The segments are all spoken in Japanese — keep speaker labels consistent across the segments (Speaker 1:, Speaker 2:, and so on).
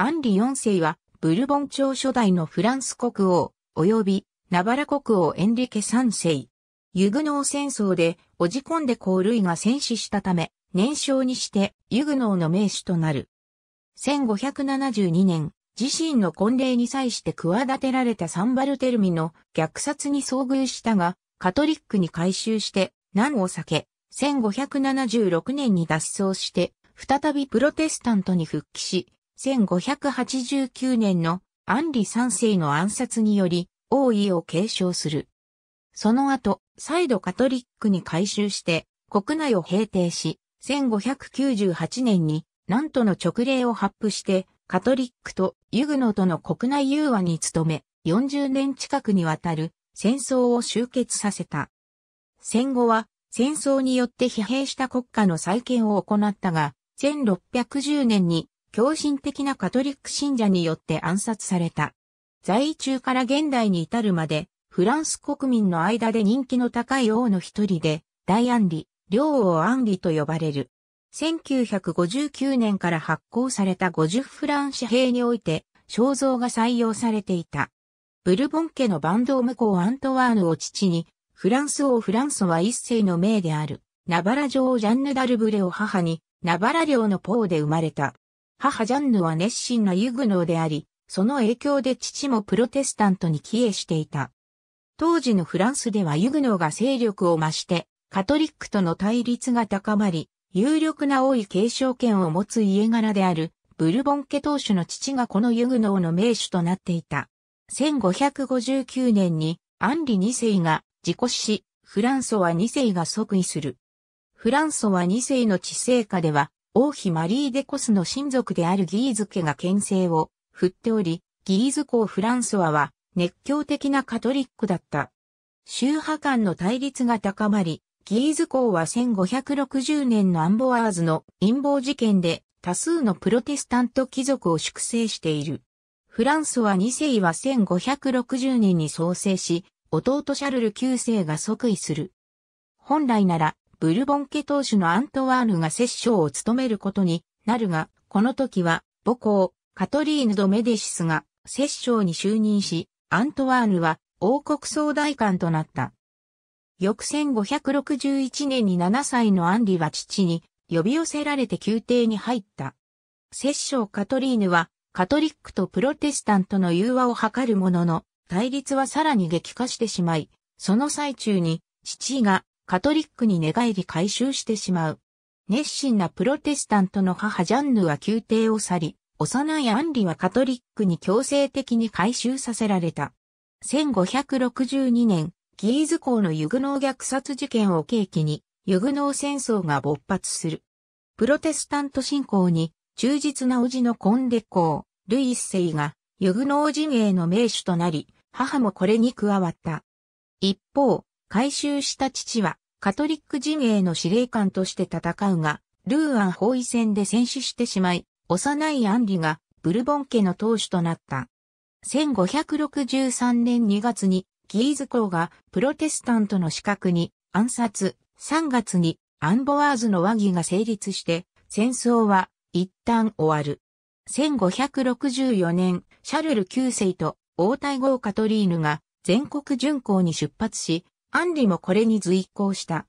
Speaker 1: アンリ4世は、ブルボン朝初代のフランス国王、及び、ナバラ国王エンリケ3世。ユグノー戦争で、オジコンデ公類が戦死したため、年少にして、ユグノーの名手となる。1572年、自身の婚礼に際して企てられたサンバルテルミの虐殺に遭遇したが、カトリックに改宗して、難を避け、1576年に脱走して、再びプロテスタントに復帰し、1589年のンリ三世の暗殺により王位を継承する。その後、再度カトリックに改修して国内を平定し、1598年に南都の直令を発布して、カトリックとユグノとの国内融和に努め、40年近くにわたる戦争を終結させた。戦後は戦争によって疲弊した国家の再建を行ったが、1610年に狂信的なカトリック信者によって暗殺された。在位中から現代に至るまで、フランス国民の間で人気の高い王の一人で、大安利、両王安利と呼ばれる。1959年から発行された50フラン紙幣において、肖像が採用されていた。ブルボン家のバンドーム公アントワーヌを父に、フランス王フランソは一世の命である、ナバラ女王ジャンヌ・ダルブレを母に、ナバラ領のポーで生まれた。母ジャンヌは熱心なユグノーであり、その影響で父もプロテスタントに帰依していた。当時のフランスではユグノーが勢力を増して、カトリックとの対立が高まり、有力な王位継承権を持つ家柄である、ブルボン家当主の父がこのユグノーの名手となっていた。1559年に、アンリ2世が己死し、フランソワ2世が即位する。フランソワ2世の治世下では、王妃マリー・デコスの親族であるギーズ家が牽制を振っており、ギーズ公フランソワは熱狂的なカトリックだった。宗派間の対立が高まり、ギーズ公は1560年のアンボワーズの陰謀事件で多数のプロテスタント貴族を粛清している。フランソワ2世は1560年に創生し、弟シャルル9世が即位する。本来ならブルボン家当主のアントワーヌが摂政を務めることになるが、この時は母校、カトリーヌ・ド・メディシスが摂政に就任し、アントワーヌは王国総大官となった。翌1561年に7歳のアンリは父に呼び寄せられて宮廷に入った。摂政カトリーヌはカトリックとプロテスタントの融和を図るものの、対立はさらに激化してしまい、その最中に父がカトリックに寝返り回収してしまう。熱心なプロテスタントの母ジャンヌは宮廷を去り、幼いアンリはカトリックに強制的に回収させられた。1562年、ギーズ港のユグノー虐殺事件を契機に、ユグノー戦争が勃発する。プロテスタント信仰に、忠実な叔父のコンデ公、ルイ一世が、ユグノー陣営の名手となり、母もこれに加わった。一方、回収した父は、カトリック陣営の司令官として戦うが、ルーアン包囲戦で戦死してしまい、幼いアンリがブルボン家の当主となった。1563年2月にギーズ公がプロテスタントの資格に暗殺、3月にアンボワーズの和議が成立して戦争は一旦終わる。1564年、シャルル9世と王太后カトリーヌが全国巡行に出発し、アンリもこれに随行した。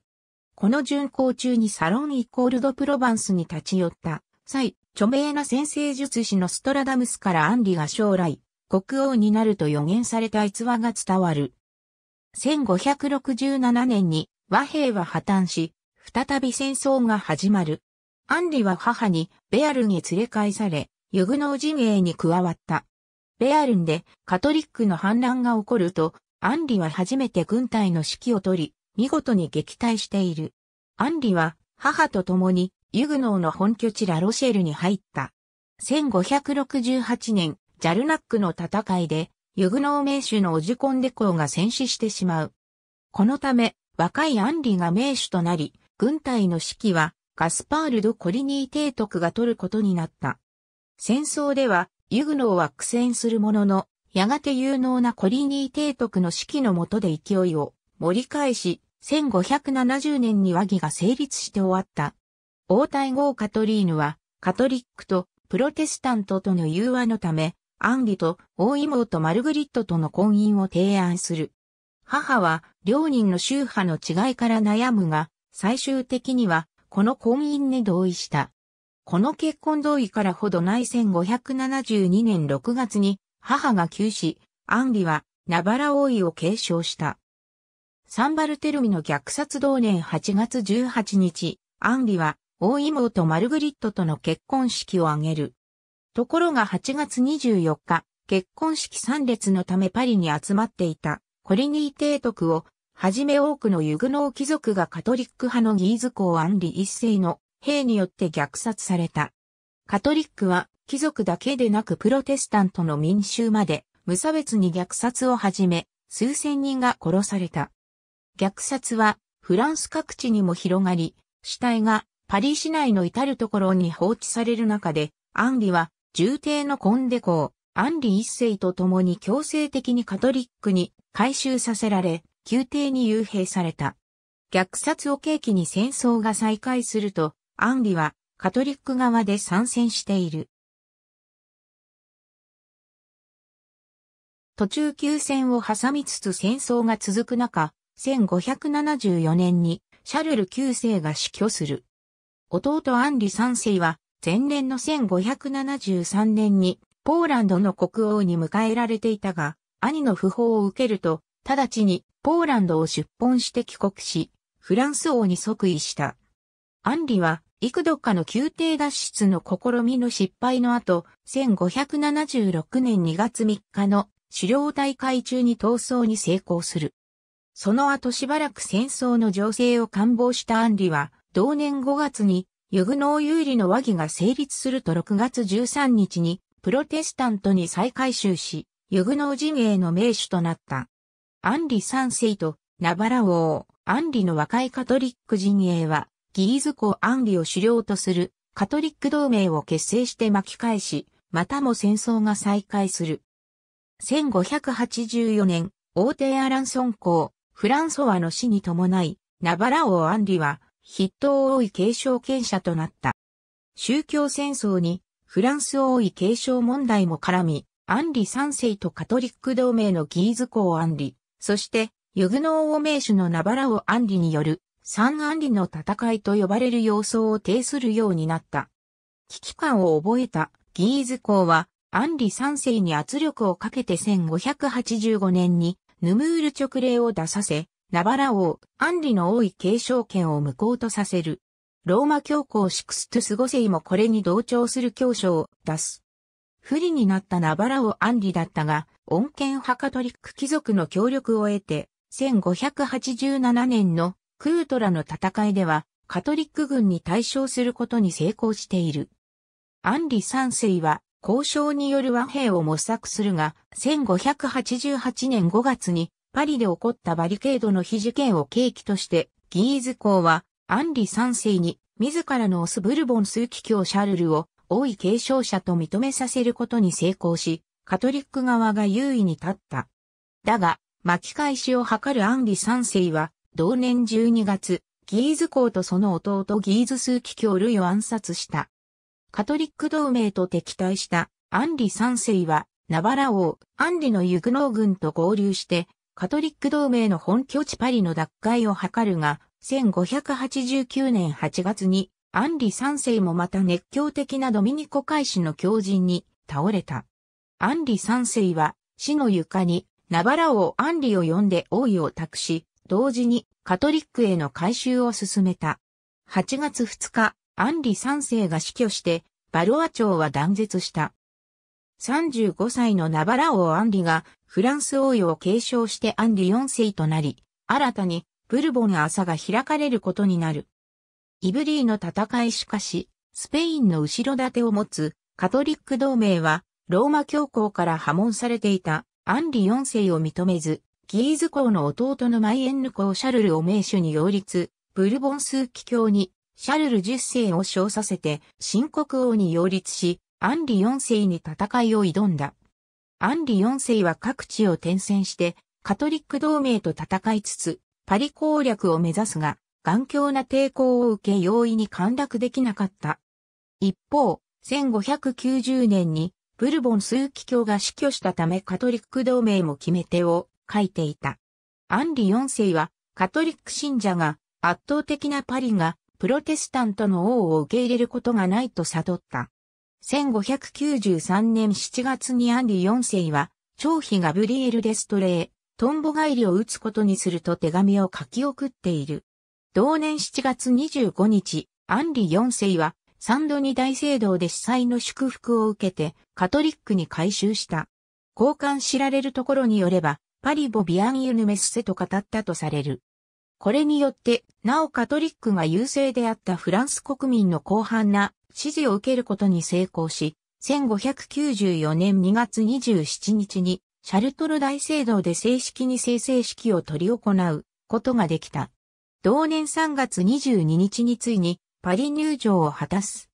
Speaker 1: この巡行中にサロンイコールドプロバンスに立ち寄った際、著名な先生術師のストラダムスからアンリが将来、国王になると予言された逸話が伝わる。1567年に和平は破綻し、再び戦争が始まる。アンリは母にベアルンへ連れ返され、ユグノー陣営に加わった。ベアルンでカトリックの反乱が起こると、アンリは初めて軍隊の指揮を取り、見事に撃退している。アンリは母と共にユグノーの本拠地ラロシェルに入った。1568年、ジャルナックの戦いで、ユグノー名手のオジコンデコーが戦死してしまう。このため、若いアンリが名手となり、軍隊の指揮は、ガスパール・ド・コリニー提督が取ることになった。戦争では、ユグノーは苦戦するものの、やがて有能なコリニー提督の指揮の下で勢いを盛り返し、1570年に和議が成立して終わった。王太后カトリーヌは、カトリックとプロテスタントとの融和のため、アンリと大妹マルグリットとの婚姻を提案する。母は両人の宗派の違いから悩むが、最終的にはこの婚姻に同意した。この結婚同意からほどない1572年6月に母が急死、アンリはナバラ王位を継承した。サンバルテルミの虐殺同年8月18日、アンリは大妹マルグリットとの結婚式を挙げる。ところが8月24日、結婚式参列のためパリに集まっていたコリニー提督をはじめ多くのユグノー貴族がカトリック派のギーズ公アンリ一世の兵によって虐殺された。カトリックは貴族だけでなくプロテスタントの民衆まで無差別に虐殺をはじめ、数千人が殺された。虐殺はフランス各地にも広がり、死体がパリ市内の至るところに放置される中で、アンリは重帝のコンデをアンリ一世と共に強制的にカトリックに改修させられ、宮廷に幽閉された。虐殺を契機に戦争が再開すると、アンリはカトリック側で参戦している。途中休戦を挟みつつ戦争が続く中、1574年にシャルル9世が死去する。弟アンリ3世は前年の1573年にポーランドの国王に迎えられていたが、兄の訃報を受けると、直ちにポーランドを出奔して帰国し、フランス王に即位した。アンリは幾度かの宮廷脱出の試みの失敗の後、1576年2月3日の狩猟大会中に逃走に成功する。その後しばらく戦争の情勢を官房したアンリは、同年5月に、ユグノー有利の和議が成立すると6月13日に、プロテスタントに再改修し、ユグノー陣営の名手となった。アンリ三世とナバラ王、アンリの若いカトリック陣営は、ギーズ公アンリを狩猟とするカトリック同盟を結成して巻き返し、またも戦争が再開する。1584年、王帝アランソン公、フランソワの死に伴い、ナバラ王アンリは、筆頭王位継承権者となった。宗教戦争に、フランス王位継承問題も絡み、アンリ三世とカトリック同盟のギーズ公アンリ、そして、ユグノー王名手のナバラ王アンリによる、三アンリの戦いと呼ばれる様相を呈するようになった。危機感を覚えたギーズ公は、アンリ三世に圧力をかけて1585年にヌムール直令を出させ、ナバラ王、アンリの王位継承権を無効とさせる。ローマ教皇シクストゥス五世もこれに同調する教書を出す。不利になったナバラ王アンリだったが、恩恵派カトリック貴族の協力を得て、1587年のクートラの戦いでは、カトリック軍に対象することに成功している。アンリ三世は交渉による和平を模索するが、1588年5月にパリで起こったバリケードの非事件を契機として、ギーズ公は、アンリ三世に、自らのオスブルボン数奇教シャルルを、王位継承者と認めさせることに成功し、カトリック側が優位に立った。だが、巻き返しを図るアンリ三世は、同年12月、ギーズ公とその弟ギーズ数奇教類を暗殺した。カトリック同盟と敵対したアンリ三世は、ナバラ王、アンリのユグノー軍と合流して、カトリック同盟の本拠地パリの奪回を図るが、1589年8月に、アンリ三世もまた熱狂的なドミニコ海士の狂人に倒れた。アンリ三世は、死の床に、ナバラ王アンリを呼んで王位を託し、同時にカトリックへの改修を進めた。8月2日、アンリ3世が死去して、バロア朝は断絶した。35歳のナバラ王アンリがフランス王位を継承してアンリ4世となり、新たにブルボン朝が開かれることになる。イブリーの戦いしかし、スペインの後ろ盾を持つカトリック同盟は、ローマ教皇から破門されていたアンリ4世を認めず、ギーズ公の弟のマイエンヌ公シャルルを名手に擁立、ブルボン枢機卿にシャルル十世を称させて、新国王に擁立し、アンリ四世に戦いを挑んだ。アンリ四世は各地を転戦して、カトリック同盟と戦いつつ、パリ攻略を目指すが、頑強な抵抗を受け容易に陥落できなかった。一方、1590年にブルボン枢機卿が死去したためカトリック同盟も決め手を書いていた。アンリ四世はカトリック信者が圧倒的なパリがプロテスタントの王を受け入れることがないと悟った。1593年7月にアンリ4世は、長妃ガブリエル・デストレー、トンボ帰りを打つことにすると手紙を書き送っている。同年7月25日、アンリ4世は、サンドニ大聖堂で司祭の祝福を受けて、カトリックに改修した。交換知られるところによれば、パリボビアンユヌメスセと語ったとされる。これによってなおカトリックが優勢であったフランス国民の広範な支持を受けることに成功し、1594年2月27日にシャルトル大聖堂で正式に生成式を執り行うことができた。同年3月22日についにパリ入場を果たす。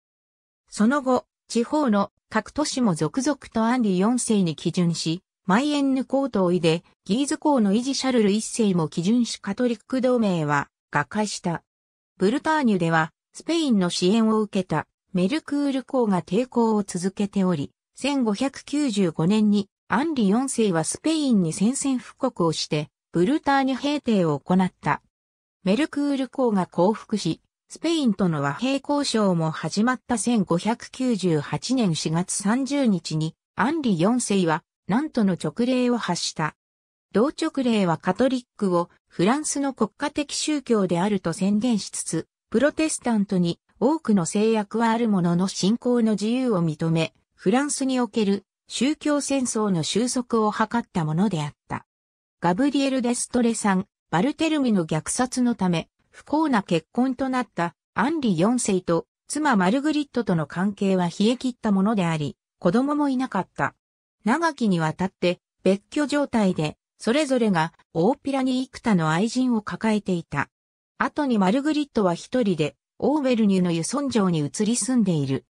Speaker 1: その後、地方の各都市も続々とアンリ4世に基準し、マイエンヌ公統いでギーズ公の維持シャルル1世も基準しカトリック同盟は瓦解した。ブルターニュでは、スペインの支援を受けたメルクール公が抵抗を続けており、1595年にアンリ4世はスペインに宣戦布告をして、ブルターニュ平定を行った。メルクール公が降伏し、スペインとの和平交渉も始まった1598年4月30日に、アンリ4世は、なんとの直令を発した。同直令はカトリックをフランスの国家的宗教であると宣言しつつ、プロテスタントに多くの制約はあるものの信仰の自由を認め、フランスにおける宗教戦争の収束を図ったものであった。ガブリエル・デストレさん、バルテルミの虐殺のため、不幸な結婚となったアンリ4世と妻マルグリットとの関係は冷え切ったものであり、子供もいなかった。長きにわたって別居状態でそれぞれが大ピラに幾多の愛人を抱えていた。後にマルグリットは一人で、オーベルニュの輸村城に移り住んでいる。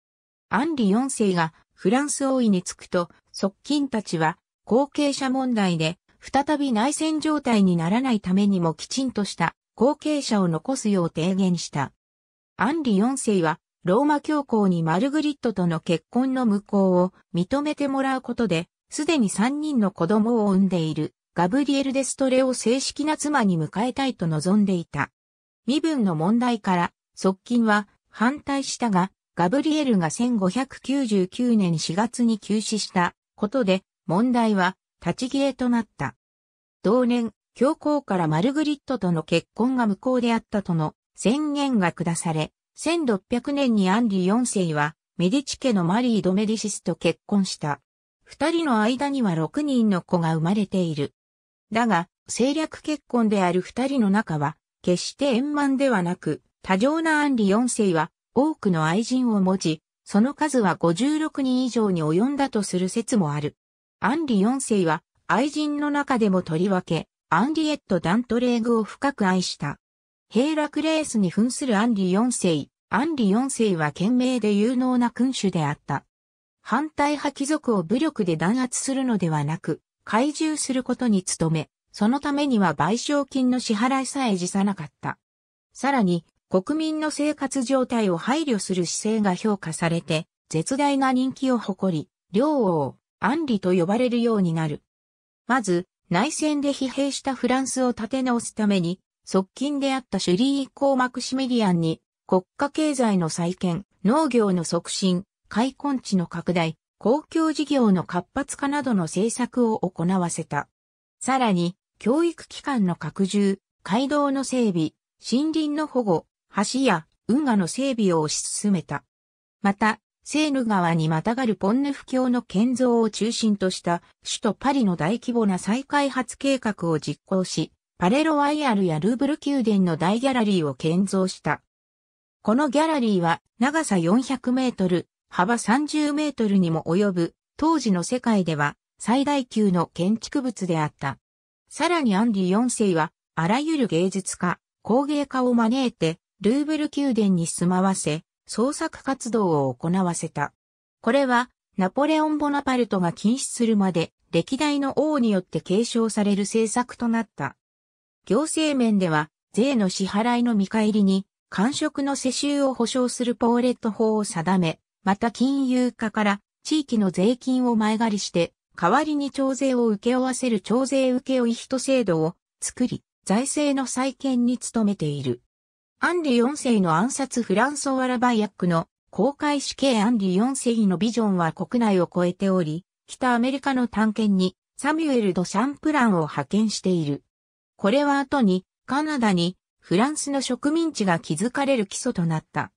Speaker 1: アンリ4世がフランス王位に着くと、側近たちは後継者問題で、再び内戦状態にならないためにもきちんとした後継者を残すよう提言した。アンリ4世は、ローマ教皇にマルグリットとの結婚の無効を認めてもらうことで、すでに3人の子供を産んでいる。ガブリエル・デストレを正式な妻に迎えたいと望んでいた。身分の問題から、側近は反対したが、ガブリエルが1599年4月に急死したことで、問題は立ち消えとなった。同年、教皇からマルグリットとの結婚が無効であったとの宣言が下され、1600年にアンリ4世はメディチ家のマリー・ド・メディシスと結婚した。二人の間には6人の子が生まれている。だが、政略結婚である二人の仲は、決して円満ではなく、多情なアンリ四世は、多くの愛人を持ち、その数は56人以上に及んだとする説もある。アンリ四世は、愛人の中でもとりわけ、アンリエット・ダントレーグを深く愛した。ヘイラクレースに扮するアンリ四世、アンリ四世は賢明で有能な君主であった。反対派貴族を武力で弾圧するのではなく、懐柔することに努め、そのためには賠償金の支払いさえ辞さなかった。さらに、国民の生活状態を配慮する姿勢が評価されて、絶大な人気を誇り、両王、ン里と呼ばれるようになる。まず、内戦で疲弊したフランスを立て直すために、側近であったシュリーコー・マクシミリアンに、国家経済の再建、農業の促進、開墾地の拡大、公共事業の活発化などの政策を行わせた。さらに、教育機関の拡充、街道の整備、森林の保護、橋や運河の整備を推し進めた。また、セーヌ川にまたがるポンヌフ橋の建造を中心とした首都パリの大規模な再開発計画を実行し、パレロワイヤルやルーブル宮殿の大ギャラリーを建造した。このギャラリーは長さ400メートル、幅30メートルにも及ぶ、当時の世界では最大級の建築物であった。さらにアンリ4世は、あらゆる芸術家、工芸家を招いて、ルーブル宮殿に住まわせ、創作活動を行わせた。これは、ナポレオン・ボナパルトが禁止するまで、歴代の王によって継承される政策となった。行政面では、税の支払いの見返りに、官職の世襲を保障するポーレット法を定め、また金融課から地域の税金を前借りして、代わりに徴税を受け負わせる徴税受負人制度を作り、財政の再建に努めている。アンリ4世の暗殺フランソワ・ラバイアックの公開死刑アンリ4世のビジョンは国内を超えており、北アメリカの探検にサミュエル・ド・シャンプランを派遣している。これは後にカナダにフランスの植民地が築かれる基礎となった。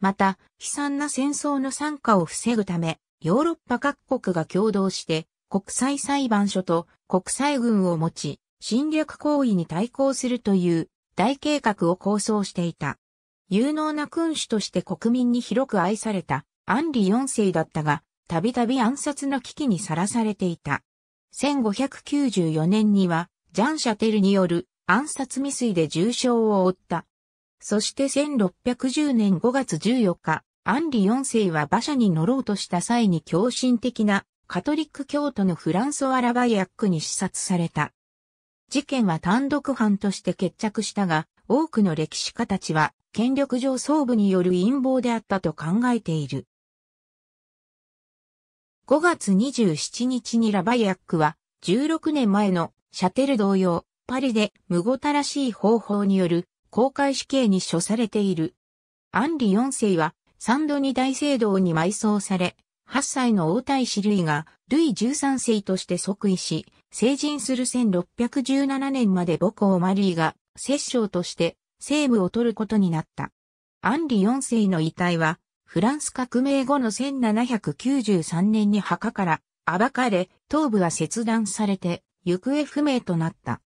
Speaker 1: また、悲惨な戦争の参加を防ぐため、ヨーロッパ各国が共同して国際裁判所と国際軍を持ち、侵略行為に対抗するという大計画を構想していた。有能な君主として国民に広く愛されたアンリ4世だったが、たびたび暗殺の危機にさらされていた。1594年には、ジャン・シャテルによる暗殺未遂で重傷を負ったそして1610年5月14日、アンリ4世は馬車に乗ろうとした際に狂信的なカトリック教徒のフランソワ・ラバイアックに視察された。事件は単独犯として決着したが、多くの歴史家たちは権力上総部による陰謀であったと考えている。5月27日にラバイアックは16年前のシャテル同様、パリで無ごたらしい方法による公開死刑に処されている。アンリ4世は、三度に大聖堂に埋葬され、8歳の王太子類が、ルイ13世として即位し、成人する1617年まで母校マリーが、摂政として、政務を取ることになった。アンリ4世の遺体は、フランス革命後の1793年に墓から暴かれ、頭部は切断されて、行方不明となった。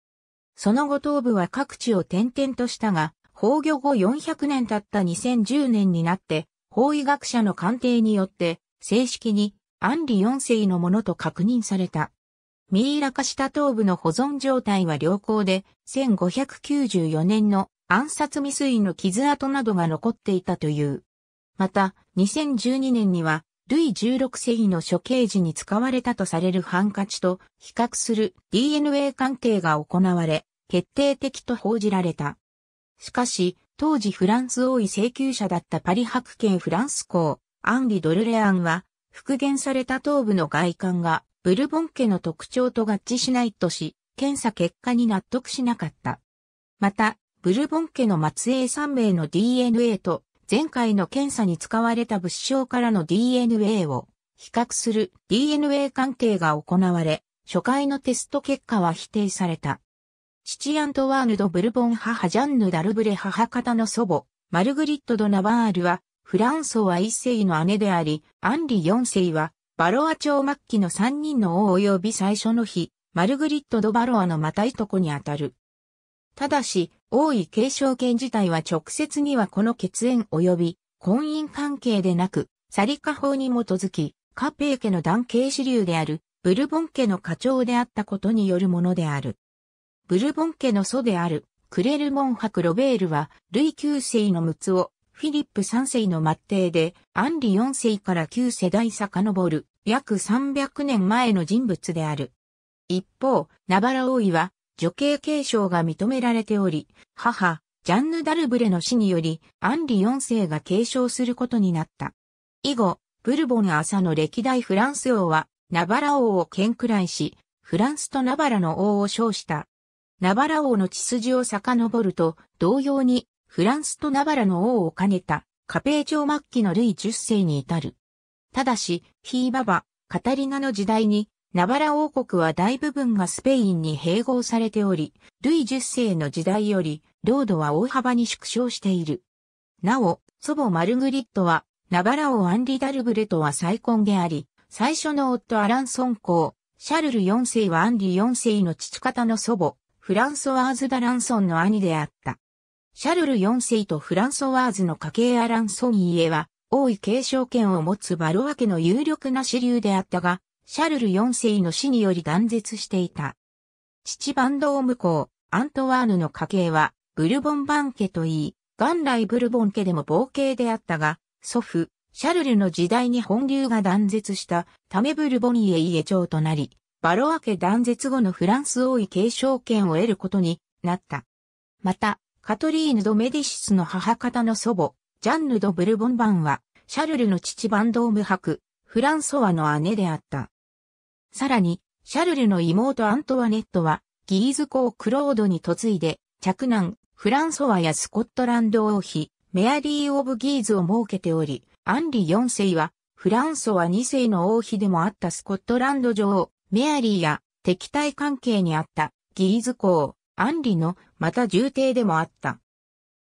Speaker 1: その後東部は各地を転々としたが、崩御後400年経った2010年になって、法医学者の鑑定によって、正式にアンリ4世のものと確認された。ミイラ化した頭部の保存状態は良好で、1594年の暗殺未遂の傷跡などが残っていたという。また、2012年には、ルイ16世の処刑時に使われたとされるハンカチと比較する DNA 鑑定が行われ、決定的と報じられた。しかし、当時フランス王位請求者だったパリ白県フランス公、アンリ・ドルレアンは、復元された頭部の外観が、ブルボン家の特徴と合致しないとし、検査結果に納得しなかった。また、ブルボン家の末裔3名の DNA と、前回の検査に使われた物証からの DNA を比較する DNA 鑑定が行われ、初回のテスト結果は否定された。父アントワーヌ・ド・ブルボン母ジャンヌ・ダルブレ母方の祖母、マルグリット・ド・ナバールは、フランソワ一世の姉であり、アンリ四世は、バロア朝末期の三人の王及び最初の日、マルグリット・ド・バロアのまたいとこにあたる。ただし、王位継承権自体は直接にはこの血縁及び婚姻関係でなく、サリカ法に基づき、カペー家の男系支流である、ブルボン家の家長であったことによるものである。ブルボン家の祖である、クレルモン博ロベールは、ルイ9世のつを、フィリップ3世の末帝で、アンリ4世から9世代遡る、約300年前の人物である。一方、ナバラ王位は、女系継承が認められており、母、ジャンヌ・ダルブレの死により、アンリ4世が継承することになった。以後、ブルボン朝の歴代フランス王は、ナバラ王を剣くらいし、フランスとナバラの王を称した。ナバラ王の血筋を遡ると、同様に、フランスとナバラの王を兼ねた、カペー朝末期のルイ10世に至る。ただし、ヒーババ、カタリナの時代に、ナバラ王国は大部分がスペインに併合されており、ルイ10世の時代より、領土は大幅に縮小している。なお、祖母マルグリットは、ナバラ王アンリ・ダルブレとは再婚であり、最初の夫アランソン公、シャルル4世はアンリ4世の父方の祖母、フランソワーズ・ダ・ランソンの兄であった。シャルル4世とフランソワーズの家系アランソン家は、王位継承権を持つバロワ家の有力な支流であったが、シャルル4世の死により断絶していた。父バンドーム公、アントワーヌの家系は、ブルボンバン家といい、元来ブルボン家でも冒険であったが、祖父、シャルルの時代に本流が断絶したためブルボン家家長となり、バロア家断絶後のフランス王位継承権を得ることになった。また、カトリーヌ・ド・メディシスの母方の祖母、ジャンヌ・ド・ブルボンバンは、シャルルの父バンドーム伯、フランソワの姉であった。さらに、シャルルの妹アントワネットは、ギーズ公クロードに嫁いで、着男、フランソワやスコットランド王妃、メアリー・オブ・ギーズを設けており、アンリ4世は、フランソワ2世の王妃でもあったスコットランド女王、メアリーや敵対関係にあったギーズ公、アンリのまた重帝でもあった。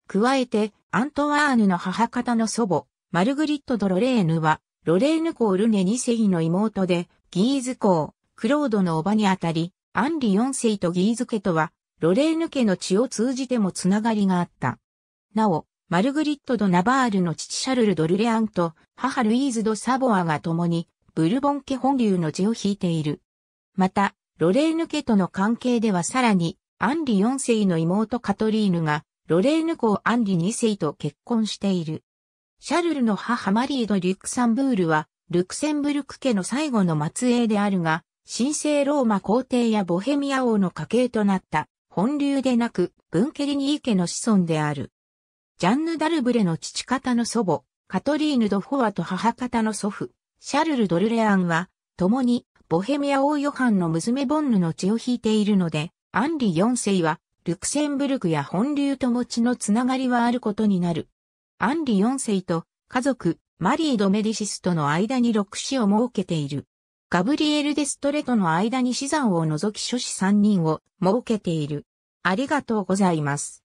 Speaker 1: 加えて、アントワーヌの母方の祖母、マルグリット・ド・ロレーヌは、ロレーヌ公ルネ2世の妹で、ギーズ公、クロードの叔母にあたり、アンリ4世とギーズ家とは、ロレーヌ家の血を通じてもつながりがあった。なお、マルグリット・ド・ナバールの父シャルル・ドルレアンと母ルイーズ・ド・サボアが共に、ブルボン家本流の血を引いている。また、ロレーヌ家との関係ではさらに、アンリ4世の妹カトリーヌが、ロレーヌ公アンリ2世と結婚している。シャルルの母マリード・リュクサンブールは、ルクセンブルク家の最後の末裔であるが、神聖ローマ皇帝やボヘミア王の家系となった、本流でなく、ブンケリニー家の子孫である。ジャンヌ・ダルブレの父方の祖母、カトリーヌ・ド・フォアと母方の祖父、シャルル・ドルレアンは、共にボヘミア王ヨハンの娘ボンヌの血を引いているので、アンリ4世は、ルクセンブルクや本流とも血のつながりはあることになる。アンリ4世と家族、マリー・ド・メディシスとの間に6子を設けている。ガブリエル・デ・ストレとの間に死産を除き諸子3人を設けている。ありがとうございます。